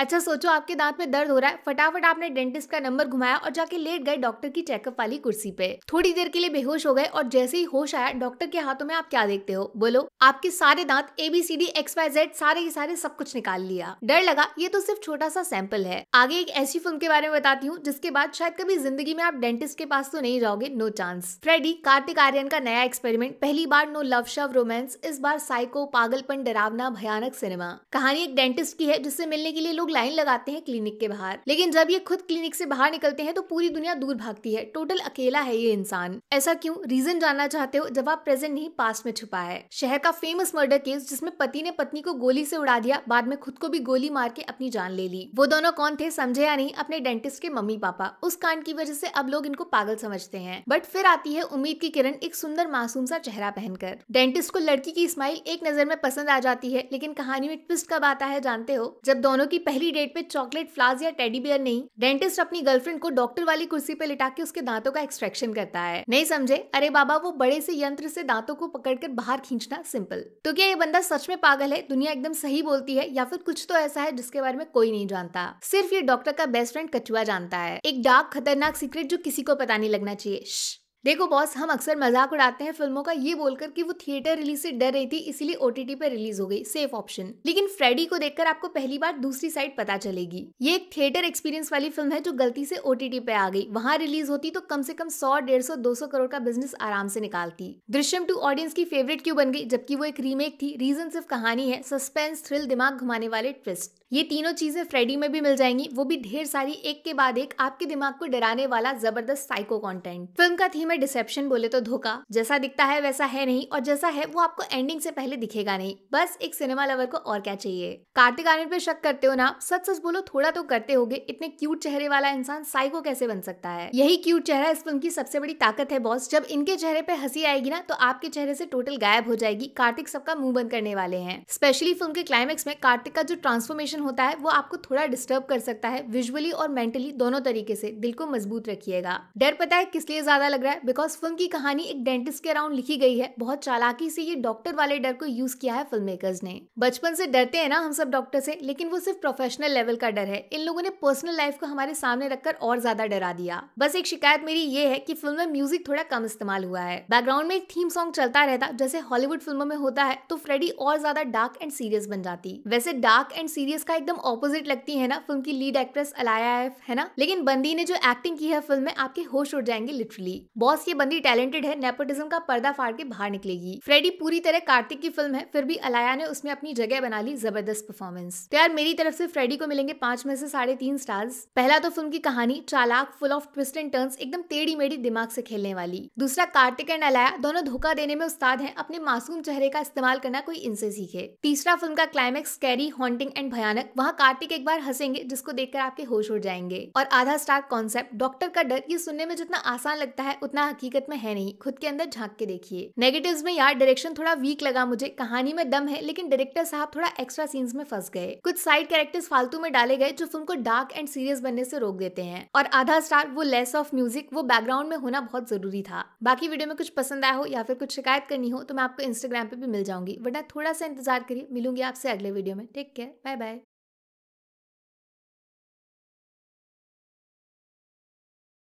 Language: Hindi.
अच्छा सोचो आपके दांत में दर्द हो रहा है फटाफट आपने डेंटिस्ट का नंबर घुमाया और जाके लेट गए डॉक्टर की चेकअप वाली कुर्सी पे थोड़ी देर के लिए बेहोश हो गए और जैसे ही होश आया डॉक्टर के हाथों में आप क्या देखते हो बोलो आपके सारे दांत A B C D X Y Z सारे के सारे सब कुछ निकाल लिया डर लगा ये तो सिर्फ छोटा सा सैंपल है आगे एक ऐसी फिल्म के बारे में बताती हूँ जिसके बाद शायद कभी जिंदगी में आप डेंटिस्ट के पास तो नहीं जाओगे no chance Freddy Kartik Aryan का नया एक्सपेरिमेंट पहली बार नो लव शव रोमांस इस बार साइको पागलपन डरावना भयानक सिनेमा कहानी एक डेंटिस्ट की है जिससे मिलने के लिए लोग लाइन लगाते हैं क्लिनिक के बाहर लेकिन जब ये खुद क्लिनिक से बाहर निकलते हैं तो पूरी दुनिया दूर भागती है टोटल अकेला है ये इंसान ऐसा क्यों रीजन जानना चाहते हो जब आप प्रेजेंट नहीं पास्ट में छुपा है शहर का फेमस मर्डर केस जिसमें पति ने पत्नी को गोली से उड़ा दिया बाद में खुद को भी गोली मार के अपनी जान ले ली वो दोनों कौन थे समझे या नहीं अपने डेंटिस्ट के मम्मी पापा उस कांड की वजह से अब लोग इनको पागल समझते हैं बट फिर आती है उम्मीद की किरण एक सुंदर मासूम सा चेहरा पहनकर डेंटिस्ट को लड़की की स्माइल एक नजर में पसंद आ जाती है लेकिन कहानी में ट्विस्ट कब आता है जानते हो जब दोनों की पहली पहली डेट पे चॉकलेट फ्लाज या टेडी बियर नहीं डेंटिस्ट अपनी गर्लफ्रेंड को डॉक्टर वाली कुर्सी पे लिटा के उसके दांतों का एक्सट्रैक्शन करता है नहीं समझे अरे बाबा वो बड़े से यंत्र से दांतों को पकड़कर बाहर खींचना सिंपल तो क्या ये बंदा सच में पागल है दुनिया एकदम सही बोलती है या फिर कुछ तो ऐसा है जिसके बारे में कोई नहीं जानता सिर्फ ये डॉक्टर का बेस्ट फ्रेंड कचुआ जानता है एक डार्क खतरनाक सीक्रेट जो किसी को पता नहीं लगना चाहिए देखो बॉस हम अक्सर मजाक उड़ाते हैं फिल्मों का ये बोलकर कि वो थिएटर रिलीज से डर रही थी इसीलिए ओटीटी पर रिलीज हो गई सेफ ऑप्शन लेकिन फ्रेडी को देखकर आपको पहली बार दूसरी साइड पता चलेगी ये एक थिएटर एक्सपीरियंस वाली फिल्म है जो गलती से ओटीटी पे आ गई वहाँ रिलीज होती तो कम से कम सौ डेढ़ सौ दो सौ करोड़ का बिजनेस आराम से निकालती दृश्यम टू ऑडियंस की फेवरेट क्यों बन गई जबकि वो एक रीमेक थी रीजन सिर्फ कहानी है सस्पेंस थ्रिल दिमाग घुमाने वाले ट्विस्ट ये तीनों चीजें फ्रेडी में भी मिल जाएंगी वो भी ढेर सारी एक के बाद एक आपके दिमाग को डराने वाला जबरदस्त साइको कॉन्टेंट फिल्म का थीम में डिसेप्शन बोले तो धोखा जैसा दिखता है वैसा है नहीं और जैसा है वो आपको एंडिंग से पहले दिखेगा नहीं बस एक सिनेमा लवर को और क्या चाहिए कार्तिक आर्यन पे शक करते हो ना सच सच बोलो थोड़ा तो करते होगे इतने क्यूट चेहरे वाला इंसान साइको कैसे बन सकता है यही क्यूट चेहरा इस फिल्म की सबसे बड़ी ताकत है बॉस जब इनके चेहरे पे हंसी आएगी ना तो आपके चेहरे से टोटल गायब हो जाएगी कार्तिक सबका मुंह बंद करने वाले हैं स्पेशली फिल्म के क्लाइमेक्स में कार्तिक का जो ट्रांसफॉर्मेशन होता है वो आपको थोड़ा डिस्टर्ब कर सकता है विजुअली और मेंटली दोनों तरीके से दिल को मजबूत रखिएगा डर पता है किस लिए ज्यादा लग रहा है है बिकॉज फिल्म की कहानी एक डेंटिस्ट के अराउंड लिखी गई है बहुत चालाकी से ये डॉक्टर वाले डर को यूज किया है फिल्म मेकर्स ने बचपन से डरते हैं ना हम सब डॉक्टर से लेकिन वो सिर्फ प्रोफेशनल लेवल का डर है इन लोगों ने पर्सनल लाइफ को हमारे सामने रखकर और ज्यादा डरा दिया बस एक शिकायत मेरी ये है की फिल्म में म्यूजिक थोड़ा कम इस्तेमाल हुआ है बैकग्राउंड में एक थीम सॉन्ग चलता रहता जैसे हॉलीवुड फिल्मों में होता है तो फ्रेडी और ज्यादा डार्क एंड सीरियस बन जाती वैसे डार्क एंड सीरियस का एकदम ऑपोजिट लगती है ना फिल्म की लीड एक्ट्रेस अलाया है ना लेकिन बंदी ने जो एक्टिंग की है फिल्म में आपके होश उड़ जाएंगे लिटरली बहुत बॉस ये बंदी टैलेंटेड है नेपोटिज्म का पर्दा फाड़ के बाहर निकलेगी फ्रेडी पूरी तरह कार्तिक की फिल्म है फिर भी अलाया ने उसमें अपनी जगह बना ली जबरदस्त परफॉर्मेंस तो यार मेरी तरफ से फ्रेडी को मिलेंगे पांच में से साढ़े तीन स्टार्स पहला तो फिल्म की कहानी चालाक full of twist and turns एकदम टेढ़ी मेढ़ी दिमाग से खेलने वाली दूसरा कार्तिक एंड अलाया दोनों धोखा देने में उस्ताद है अपने मासूम चेहरे का इस्तेमाल करना कोई इनसे सीखे तीसरा फिल्म का क्लाइमैक्स कैरी हॉन्टिंग एंड भयानक वहाँ कार्तिक एक बार हंसेंगे जिसको देखकर आपके होश उड़ जाएंगे और आधा स्टार कॉन्सेप्ट डॉक्टर का डर ये सुनने में जितना आसान लगता है उतना इतना हकीकत में है नहीं खुद के अंदर झांक के देखिए नेगेटिव में यार डायरेक्शन थोड़ा वीक लगा मुझे कहानी में दम है लेकिन डायरेक्टर साहब थोड़ा एक्स्ट्रा सीन्स में फंस गए कुछ साइड कैरेक्टर्स फालतू में डाले गए जो फिल्म को डार्क एंड सीरियस बनने से रोक देते हैं और आधा स्टार वो लेस ऑफ म्यूजिक वो बैकग्राउंड में होना बहुत जरूरी था बाकी वीडियो में कुछ पसंद आया हो या फिर कुछ शिकायत करनी हो तो मैं आपको इंस्टाग्राम पे भी मिल जाऊंगी वरना थोड़ा सा इंतजार करिए मिलूंगी आपसे अगले वीडियो में टेक केयर बाय बाय